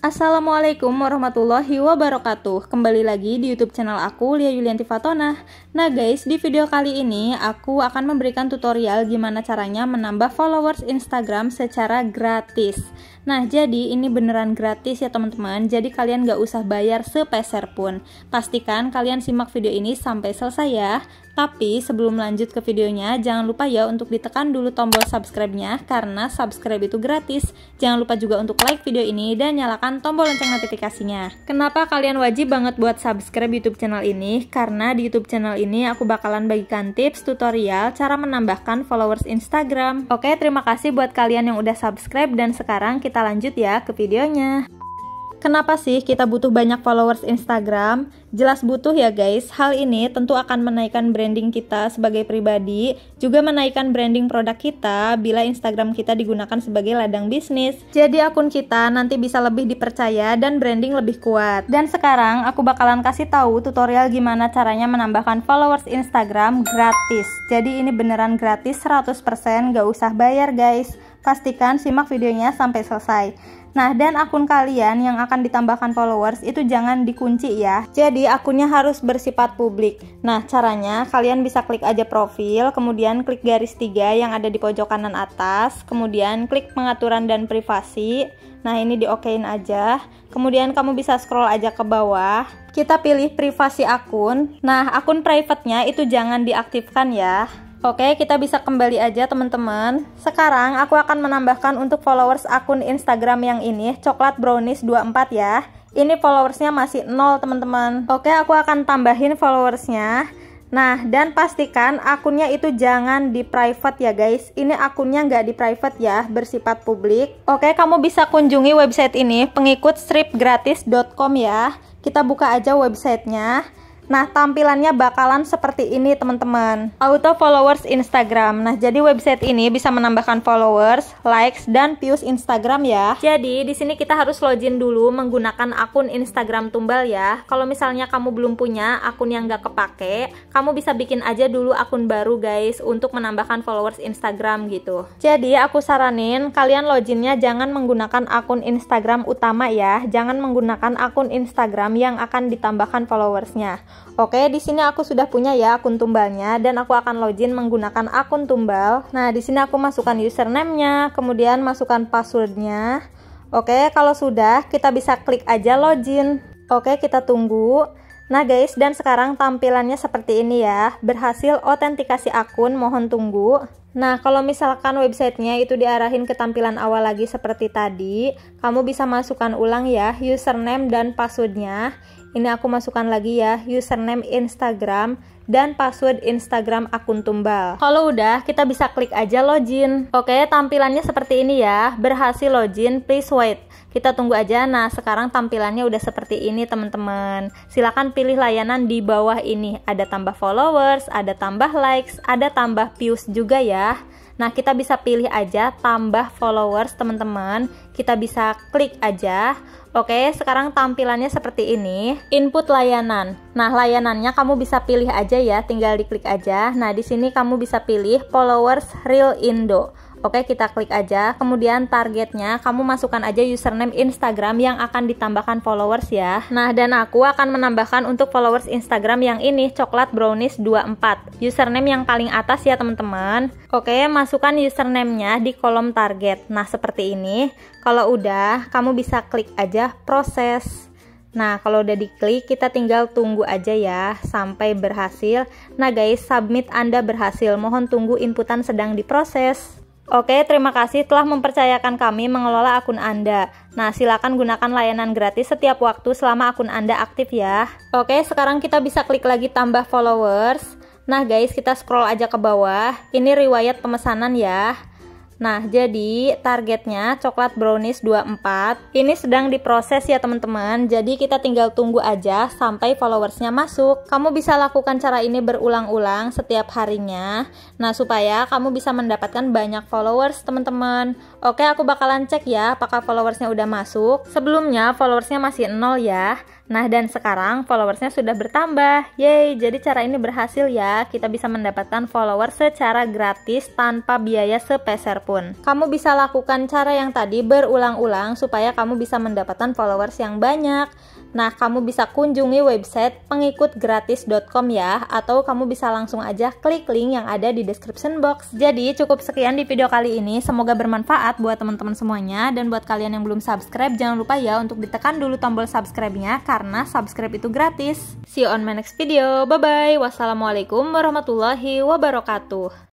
Assalamualaikum warahmatullahi wabarakatuh Kembali lagi di youtube channel aku Lia Yulianti Fatona Nah guys, di video kali ini aku akan memberikan tutorial gimana caranya menambah followers Instagram secara gratis Nah jadi ini beneran gratis ya teman-teman Jadi kalian gak usah bayar sepeser pun Pastikan kalian simak video ini sampai selesai ya tapi sebelum lanjut ke videonya, jangan lupa ya untuk ditekan dulu tombol subscribe-nya karena subscribe itu gratis. Jangan lupa juga untuk like video ini dan nyalakan tekan tombol lonceng notifikasinya. Kenapa kalian wajib banget buat subscribe YouTube channel ini? Karena di YouTube channel ini aku bakalan bagikan tips tutorial cara menambahkan followers Instagram. Oke, terima kasih buat kalian yang udah subscribe dan sekarang kita lanjut ya ke videonya. Kenapa sih kita butuh banyak followers Instagram? Jelas butuh ya guys. Hal ini tentu akan menaikkan branding kita sebagai pribadi, juga menaikkan branding produk kita bila Instagram kita digunakan sebagai ladang bisnis. Jadi akun kita nanti bisa lebih dipercaya dan branding lebih kuat. Dan sekarang aku bakalan kasih tahu tutorial gimana caranya menambahkan followers Instagram gratis. Jadi ini beneran gratis 100%, gak usah bayar guys. Pastikan simak videonya sampai selesai. Nah, dan akun kalian yang akan ditambahkan followers itu jangan dikunci ya. Jadi, akunnya harus bersifat publik. Nah, caranya kalian bisa klik aja profil, kemudian klik garis tiga yang ada di pojok kanan atas, kemudian klik pengaturan dan privasi. Nah, ini di okein aja. Kemudian kamu bisa scroll aja ke bawah. Kita pilih privasi akun. Nah, akun private-nya itu jangan diaktifkan ya. Oke, kita bisa kembali aja teman-teman. Sekarang aku akan menambahkan untuk followers akun Instagram yang ini, Coklat Brownies 24 ya. Ini followersnya masih 0 teman-teman. Oke, aku akan tambahin followersnya. Nah, dan pastikan akunnya itu jangan di private ya guys. Ini akunnya nggak di private ya, bersifat publik. Oke, kamu bisa kunjungi website ini, pengikut stripgratis.com ya. Kita buka aja websitenya. Nah, tampilannya bakalan seperti ini, teman-teman. Auto followers Instagram. Nah, jadi website ini bisa menambahkan followers, likes, dan views Instagram ya. Jadi, di sini kita harus login dulu menggunakan akun Instagram tumbal ya. Kalau misalnya kamu belum punya akun yang gak kepake, kamu bisa bikin aja dulu akun baru, guys, untuk menambahkan followers Instagram gitu. Jadi, aku saranin kalian loginnya jangan menggunakan akun Instagram utama ya. Jangan menggunakan akun Instagram yang akan ditambahkan followersnya Oke, di sini aku sudah punya ya akun tumbalnya dan aku akan login menggunakan akun tumbal. Nah, di sini aku masukkan username-nya, kemudian masukkan password-nya. Oke, kalau sudah kita bisa klik aja login. Oke, kita tunggu. Nah guys, dan sekarang tampilannya seperti ini ya. Berhasil otentikasi akun, mohon tunggu. Nah, kalau misalkan websitenya itu diarahin ke tampilan awal lagi seperti tadi, kamu bisa masukkan ulang ya username dan passwordnya. Ini aku masukkan lagi ya username Instagram dan password Instagram akun tumbal. Kalau udah, kita bisa klik aja login. Oke, tampilannya seperti ini ya. Berhasil login, please wait. Kita tunggu aja. Nah, sekarang tampilannya udah seperti ini, teman-teman. Silahkan pilih layanan di bawah ini. Ada tambah followers, ada tambah likes, ada tambah views juga ya. Nah, kita bisa pilih aja tambah followers, teman-teman. Kita bisa klik aja. Oke, sekarang tampilannya seperti ini. Input layanan. Nah, layanannya kamu bisa pilih aja ya, tinggal diklik aja. Nah, di sini kamu bisa pilih followers real Indo. Oke, kita klik aja. Kemudian targetnya kamu masukkan aja username Instagram yang akan ditambahkan followers ya. Nah, dan aku akan menambahkan untuk followers Instagram yang ini coklat brownies 24. Username yang paling atas ya, teman-teman. Oke, masukkan username-nya di kolom target. Nah, seperti ini. Kalau udah, kamu bisa klik aja proses. Nah, kalau udah diklik, kita tinggal tunggu aja ya sampai berhasil. Nah, guys, submit Anda berhasil. Mohon tunggu inputan sedang diproses. Oke, terima kasih telah mempercayakan kami mengelola akun Anda. Nah, silakan gunakan layanan gratis setiap waktu selama akun Anda aktif ya. Oke, sekarang kita bisa klik lagi tambah followers. Nah, guys, kita scroll aja ke bawah. Ini riwayat pemesanan ya. Nah, jadi targetnya coklat brownies 24 ini sedang diproses ya teman-teman. Jadi kita tinggal tunggu aja sampai followersnya masuk. Kamu bisa lakukan cara ini berulang-ulang setiap harinya. Nah, supaya kamu bisa mendapatkan banyak followers teman-teman. Oke, aku bakalan cek ya apakah followersnya udah masuk. Sebelumnya followersnya masih nol ya. Nah, dan sekarang followersnya sudah bertambah. Yeay, jadi cara ini berhasil ya. Kita bisa mendapatkan followers secara gratis tanpa biaya sepeser pun. Kamu bisa lakukan cara yang tadi berulang-ulang supaya kamu bisa mendapatkan followers yang banyak. Nah, kamu bisa kunjungi website pengikutgratis.com ya, atau kamu bisa langsung aja klik link yang ada di description box. Jadi, cukup sekian di video kali ini. Semoga bermanfaat buat teman-teman semuanya, dan buat kalian yang belum subscribe, jangan lupa ya untuk ditekan dulu tombol subscribe-nya, karena subscribe itu gratis. See you on my next video. Bye-bye. Wassalamualaikum warahmatullahi wabarakatuh.